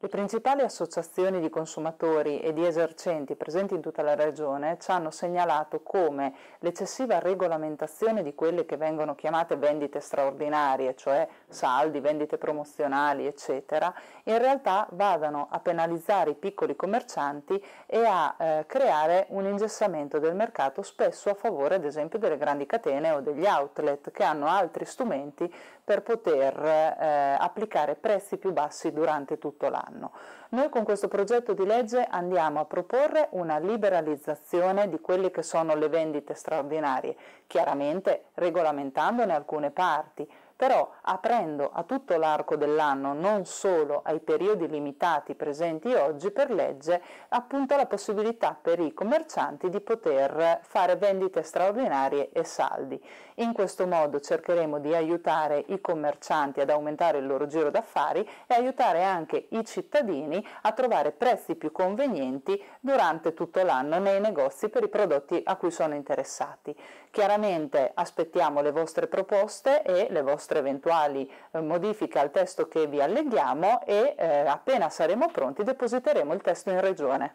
Le principali associazioni di consumatori e di esercenti presenti in tutta la regione ci hanno segnalato come l'eccessiva regolamentazione di quelle che vengono chiamate vendite straordinarie, cioè saldi, vendite promozionali, eccetera, in realtà vadano a penalizzare i piccoli commercianti e a eh, creare un ingessamento del mercato spesso a favore ad esempio delle grandi catene o degli outlet che hanno altri strumenti per poter eh, applicare prezzi più bassi durante tutto l'anno. Noi con questo progetto di legge andiamo a proporre una liberalizzazione di quelle che sono le vendite straordinarie, chiaramente regolamentandone alcune parti però aprendo a tutto l'arco dell'anno, non solo ai periodi limitati presenti oggi per legge, appunto la possibilità per i commercianti di poter fare vendite straordinarie e saldi. In questo modo cercheremo di aiutare i commercianti ad aumentare il loro giro d'affari e aiutare anche i cittadini a trovare prezzi più convenienti durante tutto l'anno nei negozi per i prodotti a cui sono interessati. Chiaramente aspettiamo le vostre proposte e le vostre nostre eventuali eh, modifiche al testo che vi alleghiamo e eh, appena saremo pronti depositeremo il testo in regione.